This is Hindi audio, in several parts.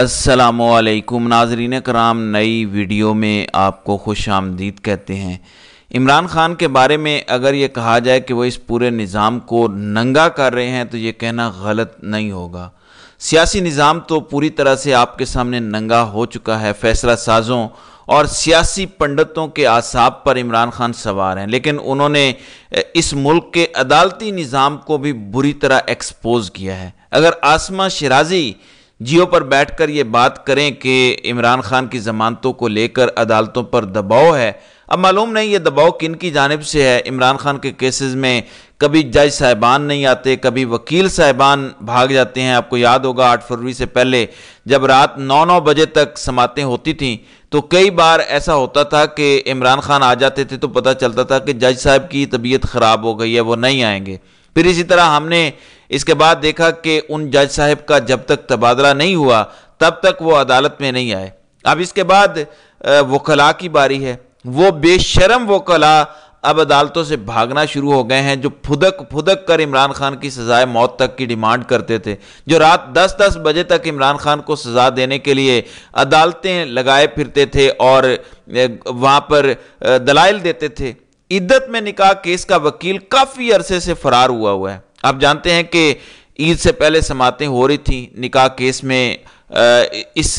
असलकुम नाजरीन कराम नई वीडियो में आपको खुश आमदीद कहते हैं इमरान ख़ान के बारे में अगर ये कहा जाए कि वो इस पूरे निज़ाम को नंगा कर रहे हैं तो ये कहना गलत नहीं होगा सियासी निज़ाम तो पूरी तरह से आपके सामने नंगा हो चुका है फैसला साजों और सियासी पंडितों के आसाब पर इमरान खान सवार हैं लेकिन उन्होंने इस मुल्क के अदालती निज़ाम को भी बुरी तरह एक्सपोज़ किया है अगर आसमा शराजी जियो पर बैठकर ये बात करें कि इमरान खान की जमानतों को लेकर अदालतों पर दबाव है अब मालूम नहीं ये दबाव किन की जानब से है इमरान खान के केसेस में कभी जज साहिबान नहीं आते कभी वकील साहिबान भाग जाते हैं आपको याद होगा आठ फरवरी से पहले जब रात नौ नौ बजे तक समातें होती थीं तो कई बार ऐसा होता था कि इमरान खान आ जाते थे तो पता चलता था कि जज साहब की तबीयत ख़राब हो गई है वो नहीं आएंगे फिर इसी तरह हमने इसके बाद देखा कि उन जज साहब का जब तक तबादला नहीं हुआ तब तक वो अदालत में नहीं आए अब इसके बाद वकला की बारी है वो बेशरम वकला अब अदालतों से भागना शुरू हो गए हैं जो फुदक फुदक कर इमरान खान की सजाए मौत तक की डिमांड करते थे जो रात 10-10 बजे तक इमरान खान को सजा देने के लिए अदालतें लगाए फिरते थे और वहाँ पर दलाइल देते थे इद्दत में निकाह केस का वकील काफ़ी अरसे से फरार हुआ हुआ है आप जानते हैं कि ईद से पहले समातें हो रही थी निकाह केस में इस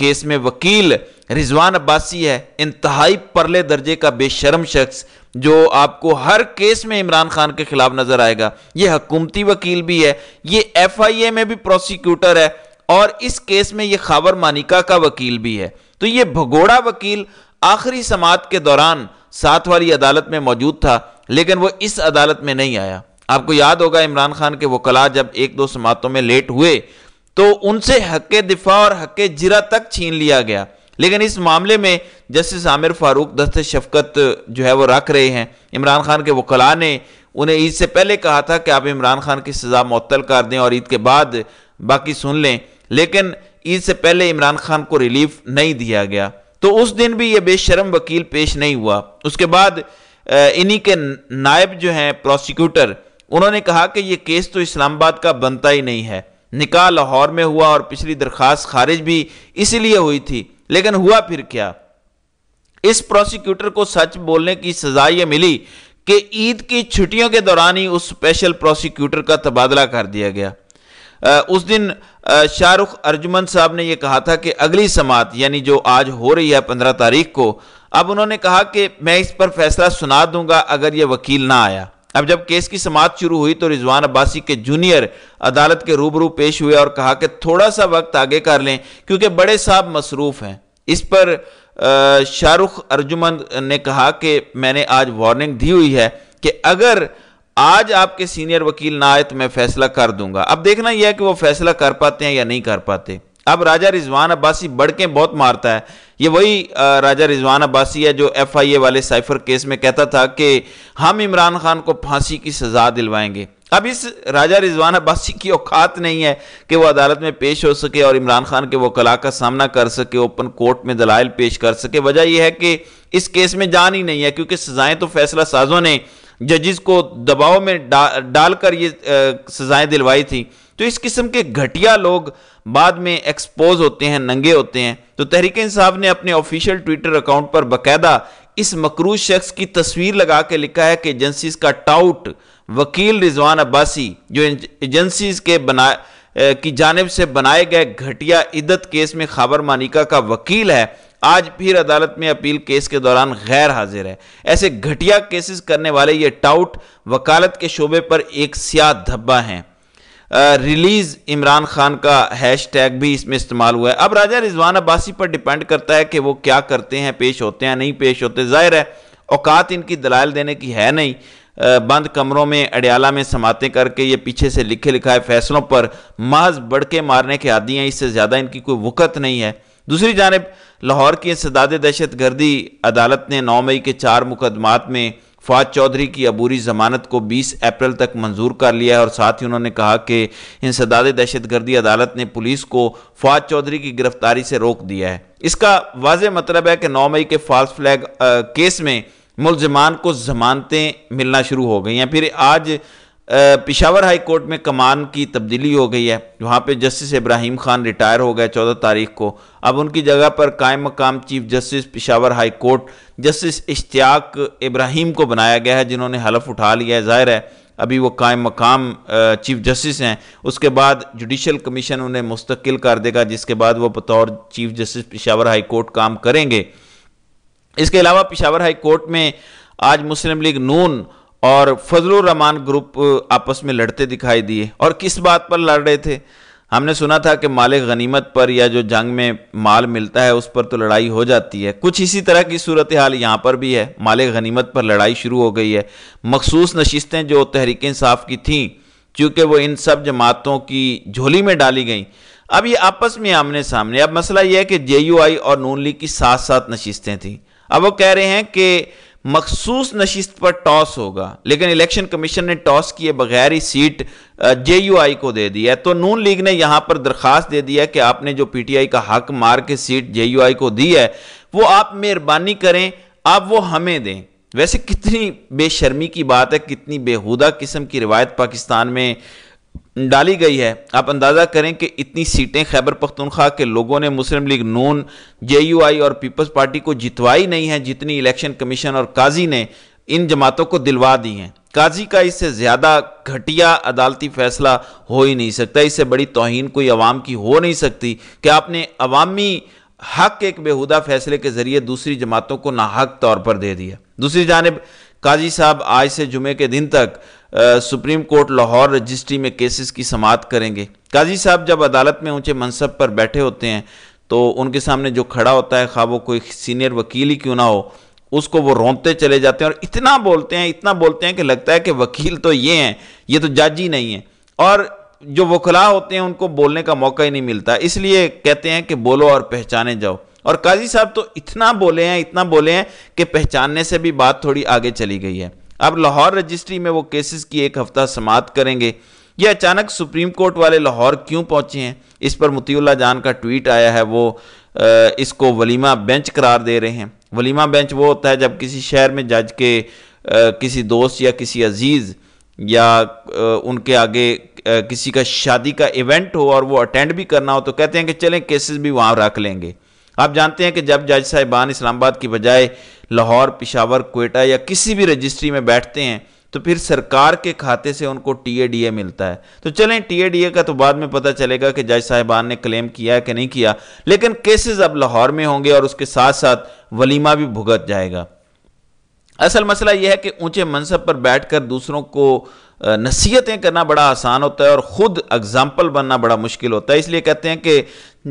केस में वकील रिजवान अब्बासी है इंतहाई परले दर्जे का बेशरम शख्स जो आपको हर केस में इमरान खान के खिलाफ नजर आएगा ये हकूमती वकील भी है ये एफ आई ए में भी प्रोसिक्यूटर है और इस केस में ये खावर मानिका का वकील भी है तो ये भगोड़ा वकील आखिरी समात के दौरान साथ वाली अदालत में मौजूद था लेकिन वो इस अदालत में नहीं आया आपको याद होगा इमरान खान के वकला जब एक दो समातों में लेट हुए तो उनसे हक दिफा और हक जिरा तक छीन लिया गया लेकिन इस मामले में जस्टिस आमिर फारूक दस्त शफकत जो है वो रख रहे हैं इमरान खान के वकला ने उन्हें ईद से पहले कहा था कि आप इमरान खान की सज़ा मअतल कर दें और ईद के बाद बाकी सुन लें लेकिन ईद से पहले इमरान खान को रिलीफ नहीं दिया गया तो उस दिन भी ये बेशरम वकील पेश नहीं हुआ उसके बाद इन्हीं के नायब जो हैं प्रोसिक्यूटर उन्होंने कहा कि यह केस तो इस्लामाबाद का बनता ही नहीं है निकाह लाहौर में हुआ और पिछली दरख्वास्त खारिज भी इसीलिए हुई थी लेकिन हुआ फिर क्या इस प्रोसिक्यूटर को सच बोलने की सजा यह मिली कि ईद की छुट्टियों के दौरान ही उस स्पेशल प्रोसिक्यूटर का तबादला कर दिया गया उस दिन शाहरुख अर्जुमन साहब ने यह कहा था कि अगली समात यानी जो आज हो रही है पंद्रह तारीख को अब उन्होंने कहा कि मैं इस पर फैसला सुना दूंगा अगर यह वकील ना आया अब जब केस की समाप्त शुरू हुई तो रिजवान अब्बासी के जूनियर अदालत के रूबरू पेश हुए और कहा कि थोड़ा सा वक्त आगे कर लें क्योंकि बड़े साहब मसरूफ हैं इस पर शाहरुख अर्जुमन ने कहा कि मैंने आज वार्निंग दी हुई है कि अगर आज आपके सीनियर वकील ना आए तो मैं फैसला कर दूंगा अब देखना यह है कि वो फैसला कर पाते हैं या नहीं कर पाते अब राजा रिजवान अब्बासी बढ़ के बहुत मारता है ये वही राजा रिजवान अब्बासी है जो एफआईए वाले साइफर केस में कहता था कि हम इमरान खान को फांसी की सज़ा दिलवाएंगे अब इस राजा रिजवान अब्बासी की औकात नहीं है कि वो अदालत में पेश हो सके और इमरान खान के वकला का सामना कर सके ओपन कोर्ट में दलाइल पेश कर सके वजह यह है कि इस केस में जान ही नहीं है क्योंकि सजाएं तो फैसला साजों ने जजिस को दबाव में डा, डालकर ये सज़ाएं दिलवाई थी तो इस किस्म के घटिया लोग बाद में एक्सपोज होते हैं नंगे होते हैं तो तहरीक इंसाफ ने अपने ऑफिशियल ट्विटर अकाउंट पर बाकायदा इस मकरूज शख्स की तस्वीर लगा के लिखा है कि एजेंसीज का टाउट वकील रिजवान अब्बासी जो एजेंसीज के बना की जानब से बनाए गए घटिया इद्दत केस में खाबर मानिका का वकील है आज फिर अदालत में अपील केस के दौरान गैर हाजिर है ऐसे घटिया केसेस करने वाले ये टाउट वकालत के शोबे पर एक सिया धब्बा हैं रिलीज इमरान खान का हैश टैग भी इसमें इस्तेमाल हुआ है अब राजा रिजवान अब्बासी पर डिपेंड करता है कि वो क्या करते हैं पेश होते हैं नहीं पेश होते जाहिर है औकात इनकी दलाल देने की है नहीं बंद कमरों में अड्याला में समाते करके ये पीछे से लिखे लिखाए फैसलों पर महज बड़के मारने के आदि हैं इससे ज़्यादा इनकी कोई वकत नहीं है दूसरी जानब लाहौर की सदाद दहशत गर्दी अदालत ने नौ मई के चार मुकदमात में फवाद चौधरी की अबूरी जमानत को 20 अप्रैल तक मंजूर कर लिया है और साथ ही उन्होंने कहा कि इन सदाद दहशत गर्दी अदालत ने पुलिस को फवाद चौधरी की गिरफ्तारी से रोक दिया है इसका वाज मतलब है कि नौ मई के फॉल्स फ्लैग केस में मुलजमान को जमानतें मिलना शुरू हो गई हैं फिर आज पिशावर हाई कोर्ट में कमान की तब्दीली हो गई है वहाँ पे जस्टिस इब्राहिम खान रिटायर हो गए 14 तारीख को अब उनकी जगह पर कायम मकाम chief justice Peshawar high court justice Ishtiaq Ibrahim को बनाया गया है जिन्होंने हलफ उठा लिया है जाहिर है अभी वो कायम मकाम चीफ जस्टिस हैं उसके बाद जुडिशल कमीशन उन्हें मुस्तकिल कर देगा जिसके बाद वो बतौर chief justice Peshawar high court काम करेंगे इसके अलावा पिशावर हाई कोर्ट में आज मुस्लिम लीग नून और फजलुर रहमान ग्रुप आपस में लड़ते दिखाई दिए और किस बात पर लड़ रहे थे हमने सुना था कि माल गनीमत पर या जो जंग में माल मिलता है उस पर तो लड़ाई हो जाती है कुछ इसी तरह की सूरत हाल यहाँ पर भी है माल गनीमत पर लड़ाई शुरू हो गई है मखसूस नशिस्तें जो तहरीक इंसाफ की थीं चूँकि वो इन सब जमातों की झोली में डाली गई अब ये आपस में आमने सामने अब मसला यह है कि जे यू आई और नून लीग की साथ साथ नशिस्तें थीं अब वो कह रहे हैं कि मखसूस नशिस्त पर टॉस होगा लेकिन इलेक्शन कमीशन ने टॉस किए बगैर ही सीट जे यू आई को दे दी है तो नून लीग ने यहाँ पर दरख्वास्त दे दी है कि आपने जो पी टी आई का हक मार के सीट जे यू आई को दी है वो आप मेहरबानी करें आप वो हमें दें वैसे कितनी बेशर्मी की बात है कितनी बेहूदा किस्म की रिवायत पाकिस्तान में डाली गई है आप अंदाज़ा करें कि इतनी सीटें खैबर पख्तूनख्वा के लोगों ने मुस्लिम लीग नून जेयूआई और पीपल्स पार्टी को जितवाई नहीं है जितनी इलेक्शन कमीशन और काजी ने इन जमातों को दिलवा दी हैं काजी का इससे ज़्यादा घटिया अदालती फैसला हो ही नहीं सकता इससे बड़ी तोहन कोई अवाम की हो नहीं सकती कि आपने अवामी हक एक बेहुदा फैसले के ज़रिए दूसरी जमातों को नाहक तौर पर दे दिया दूसरी जानब काजी साहब आज से जुमे के दिन तक सुप्रीम कोर्ट लाहौर रजिस्ट्री में केसेस की समात करेंगे काजी साहब जब अदालत में ऊंचे मनसब पर बैठे होते हैं तो उनके सामने जो खड़ा होता है खा वो कोई सीनियर वकील ही क्यों ना हो उसको वो रोनते चले जाते हैं और इतना बोलते हैं इतना बोलते हैं कि लगता है कि वकील तो ये हैं ये तो जज ही नहीं है और जो वकला होते हैं उनको बोलने का मौका ही नहीं मिलता इसलिए कहते हैं कि बोलो और पहचाने जाओ और काजी साहब तो इतना बोले हैं इतना बोले हैं कि पहचानने से भी बात थोड़ी आगे चली गई है अब लाहौर रजिस्ट्री में वो केसेस की एक हफ्ता समाप्त करेंगे ये अचानक सुप्रीम कोर्ट वाले लाहौर क्यों पहुंचे हैं इस पर मतीउल्ला जान का ट्वीट आया है वो इसको वलीमा बेंच करार दे रहे हैं वलीमा बेंच वो होता है जब किसी शहर में जज के किसी दोस्त या किसी अजीज़ या उनके आगे किसी का शादी का इवेंट हो और वो अटेंड भी करना हो तो कहते हैं कि चलें केसेस भी वहाँ रख लेंगे आप जानते हैं कि जब जज साहिबान इस्लामाबाद की बजाय लाहौर पिशावर कोयटा या किसी भी रजिस्ट्री में बैठते हैं तो फिर सरकार के खाते से उनको टी ए डी ए मिलता है तो चलें टी ए डी ए का तो बाद में पता चलेगा कि जज साहिबान ने क्लेम किया है कि नहीं किया लेकिन केसेस अब लाहौर में होंगे और उसके साथ साथ वलीमा भी भुगत जाएगा असल मसला यह है कि ऊंचे मनसब पर बैठकर दूसरों को नसीहतें करना बड़ा आसान होता है और ख़ुद एग्ज़ाम्पल बनना बड़ा मुश्किल होता है इसलिए कहते हैं कि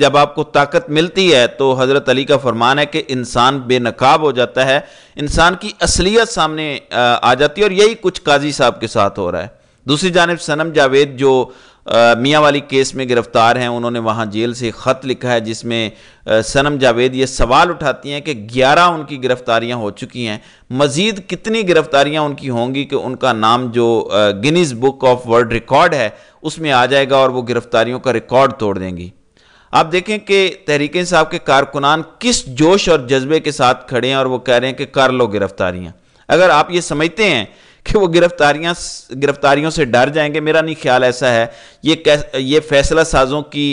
जब आपको ताकत मिलती है तो हज़रत अली का फरमान है कि इंसान बेनकाब हो जाता है इंसान की असलियत सामने आ जाती है और यही कुछ काजी साहब के साथ हो रहा है दूसरी जानब सनम जावेद जो मियाँ वाली केस में गिरफ्तार हैं उन्होंने वहाँ जेल से ख़त लिखा है जिसमें सनम जावेद ये सवाल उठाती हैं कि 11 उनकी गिरफ्तारियाँ हो चुकी हैं मज़ीद कितनी गिरफ्तारियाँ उनकी होंगी कि उनका नाम जो Guinness book of world record है उसमें आ जाएगा और वो गिरफ्तारियों का रिकॉर्ड तोड़ देंगी आप देखें कि तहरीक साहब के कारकुनान किस जोश और जज्बे के साथ खड़े हैं और वो कह रहे हैं कि कर लो गिरफ्तारियाँ अगर आप ये समझते हैं कि वो गिरफ्तारियां गिरफ्तारियों से डर जाएंगे मेरा नहीं ख्याल ऐसा है ये ये फैसला साजों की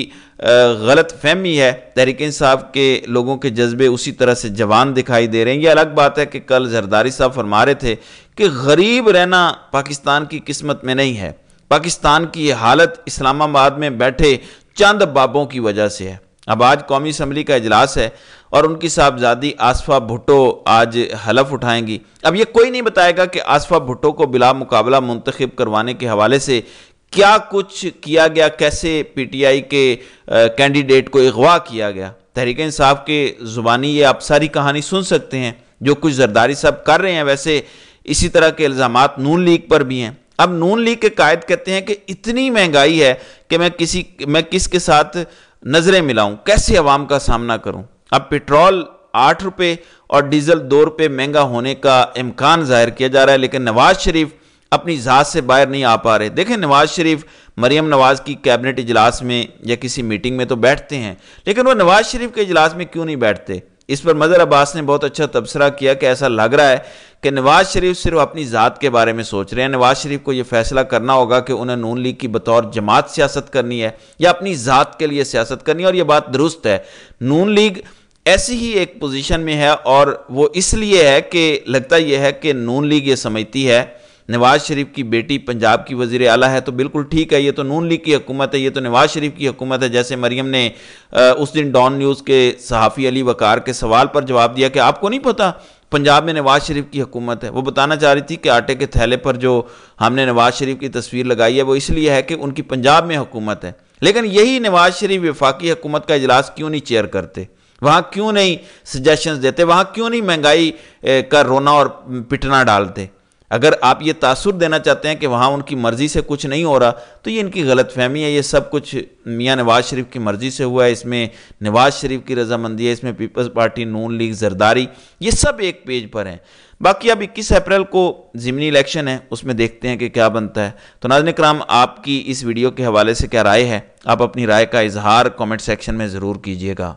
गलत फहमी है तहरीक साहब के लोगों के जज्बे उसी तरह से जवान दिखाई दे रहे हैं ये अलग बात है कि कल जरदारी साहब फरमा रहे थे कि गरीब रहना पाकिस्तान की किस्मत में नहीं है पाकिस्तान की हालत इस्लामाबाद में बैठे चंद बाबों की वजह से है अब आज कौमी असम्बली का इजलास है और उनकी साहबजादी आसफा भुटो आज हलफ उठाएंगी अब यह कोई नहीं बताएगा कि आसफा भुटो को बिला मुकाबला मुंतखब करवाने के हवाले से क्या कुछ किया गया कैसे पीटीआई के कैंडिडेट को अगवा किया गया तहरीक इंसाफ के ज़ुबानी ये आप सारी कहानी सुन सकते हैं जो कुछ जरदारी साहब कर रहे हैं वैसे इसी तरह के इल्ज़ाम नून लीग पर भी हैं अब नून लीग के कायद कहते हैं कि इतनी महंगाई है कि मैं किसी मैं किसके साथ नज़रें मिलाऊं कैसे अवाम का सामना करूं अब पेट्रोल आठ रुपये और डीजल दो रुपये महंगा होने का इम्कान जाहिर किया जा रहा है लेकिन नवाज शरीफ अपनी ज़ात से बाहर नहीं आ पा रहे देखें नवाज शरीफ मरीम नवाज़ की कैबिनेट इजलास में या किसी मीटिंग में तो बैठते हैं लेकिन वह नवाज शरीफ के इजलास में क्यों नहीं बैठते इस पर मज़र अब्बास ने बहुत अच्छा तबसरा किया कि ऐसा लग रहा है कि नवाज़ शरीफ सिर्फ अपनी ज़ात के बारे में सोच रहे हैं नवाज़ शरीफ को यह फैसला करना होगा कि उन्हें नून लीग की बतौर जमात सियासत करनी है या अपनी ज़ात के लिए सियासत करनी है और यह बात दुरुस्त है नून लीग ऐसी ही एक पोजीशन में है और वो इसलिए है कि लगता यह है कि नून लीग ये समझती है नवाज शरीफ की बेटी पंजाब की वजीर अला है तो बिल्कुल ठीक है ये तो नून लीग की हुकूमत है ये तो नवाज शरीफ की हुकूमत है जैसे मरियम ने उस दिन डॉन न्यूज़ के सहाफ़ी अली वकार के सवाल पर जवाब दिया कि आपको नहीं पता पंजाब में नवाज शरीफ की हुकूमत है वो बताना चाह रही थी कि आटे के थैले पर जो हमने नवाज शरीफ की तस्वीर लगाई है वो इसलिए है कि उनकी पंजाब में हुकूमत है लेकिन यही नवाज शरीफ वफाकी हुकूमत का इजलास क्यों नहीं चेयर करते वहाँ क्यों नहीं सजेशंस देते वहाँ क्यों नहीं महंगाई का रोना और पिटना डालते अगर आप ये तासुर देना चाहते हैं कि वहाँ उनकी मर्ज़ी से कुछ नहीं हो रहा तो ये इनकी गलत फहमी है ये सब कुछ मियाँ नवाज शरीफ की मर्ज़ी से हुआ है इसमें नवाज शरीफ की रजामंदी है इसमें Peoples Party Noon League Zardari ये सब एक पेज पर हैं बाकी अब इक्कीस अप्रैल को ज़िमनी इलेक्शन है उसमें देखते हैं कि क्या बनता है तो नाजन कराम आपकी इस वीडियो के हवाले से क्या राय है आप अपनी राय का इजहार कॉमेंट सेक्शन में ज़रूर कीजिएगा